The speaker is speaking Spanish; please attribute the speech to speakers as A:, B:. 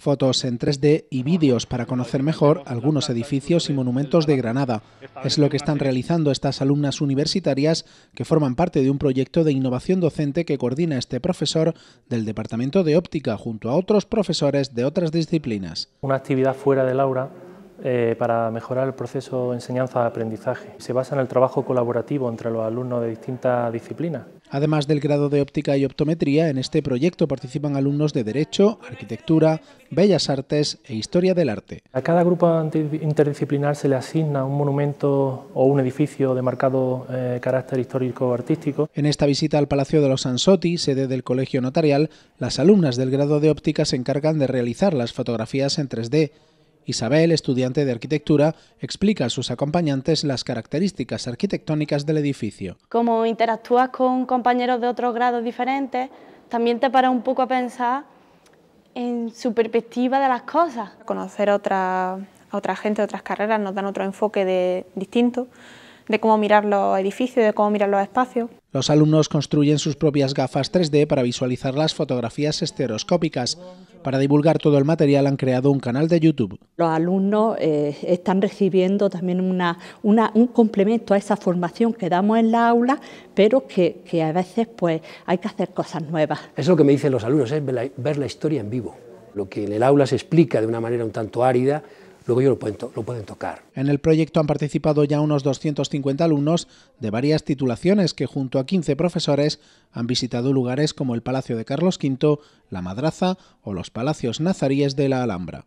A: fotos en 3D y vídeos para conocer mejor algunos edificios y monumentos de Granada. Es lo que están realizando estas alumnas universitarias que forman parte de un proyecto de innovación docente que coordina este profesor del Departamento de Óptica junto a otros profesores de otras disciplinas.
B: Una actividad fuera del aula eh, para mejorar el proceso de enseñanza-aprendizaje. Se basa en el trabajo colaborativo entre los alumnos de distintas disciplinas.
A: Además del grado de óptica y optometría, en este proyecto participan alumnos de Derecho, Arquitectura, Bellas Artes e Historia del Arte. A cada grupo interdisciplinar se le asigna un monumento o un edificio de marcado eh, carácter histórico-artístico. En esta visita al Palacio de los Ansotti, sede del Colegio Notarial, las alumnas del grado de óptica se encargan de realizar las fotografías en 3D Isabel, estudiante de arquitectura, explica a sus acompañantes las características arquitectónicas del edificio.
C: Como interactúas con compañeros de otros grados diferentes, también te para un poco a pensar en su perspectiva de las cosas. Conocer a otra gente, otras carreras, nos dan otro enfoque de, distinto de cómo mirar los edificios, de cómo mirar los espacios.
A: Los alumnos construyen sus propias gafas 3D para visualizar las fotografías estereoscópicas. Para divulgar todo el material han creado un canal de YouTube.
C: Los alumnos eh, están recibiendo también un complemento a esa formación que damos en la aula, pero que, a veces pues, hay que hacer cosas nuevas.
B: Es lo que me dicen los alumnos, es ver la historia en vivo. Lo que en el aula se explica de una manera un tanto árida, luego ellos lo pueden, tocar.
A: En el proyecto han participado ya unos 250 alumnos de varias titulaciones que junto a 15 profesores han visitado lugares como el Palacio de Carlos V, la Madraza o los Palacios Nazaríes de la Alhambra.